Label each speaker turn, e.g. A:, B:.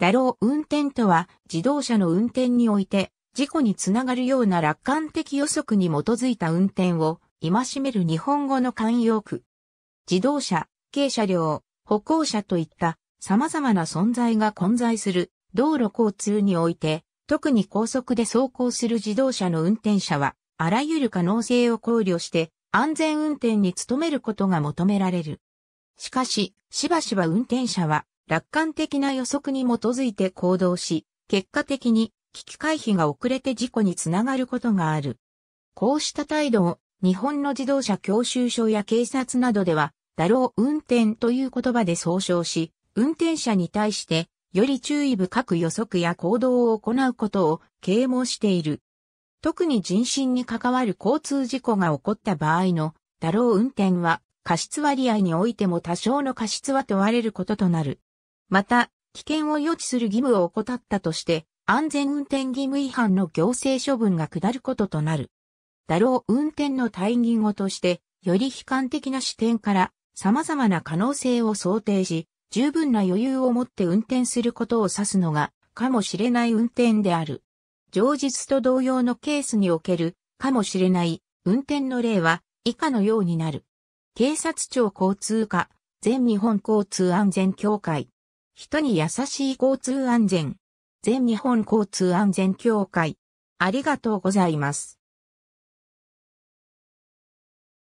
A: だろう運転とは自動車の運転において事故につながるような楽観的予測に基づいた運転を戒める日本語の慣用句。自動車、軽車両、歩行者といった様々な存在が混在する道路交通において特に高速で走行する自動車の運転者はあらゆる可能性を考慮して安全運転に努めることが求められる。しかし、しばしば運転者は楽観的な予測に基づいて行動し、結果的に危機回避が遅れて事故につながることがある。こうした態度を日本の自動車教習所や警察などでは、だろう運転という言葉で総称し、運転者に対してより注意深く予測や行動を行うことを啓蒙している。特に人身に関わる交通事故が起こった場合のだろう運転は過失割合においても多少の過失は問われることとなる。また、危険を予知する義務を怠ったとして、安全運転義務違反の行政処分が下ることとなる。だろう運転の対義語として、より悲観的な視点から様々な可能性を想定し、十分な余裕を持って運転することを指すのが、かもしれない運転である。常日と同様のケースにおける、かもしれない運転の例は、以下のようになる。警察庁交通課、全日本交通安全協会。人に優しい交通安全。全日本交通安全協会。ありがとうござい
B: ます。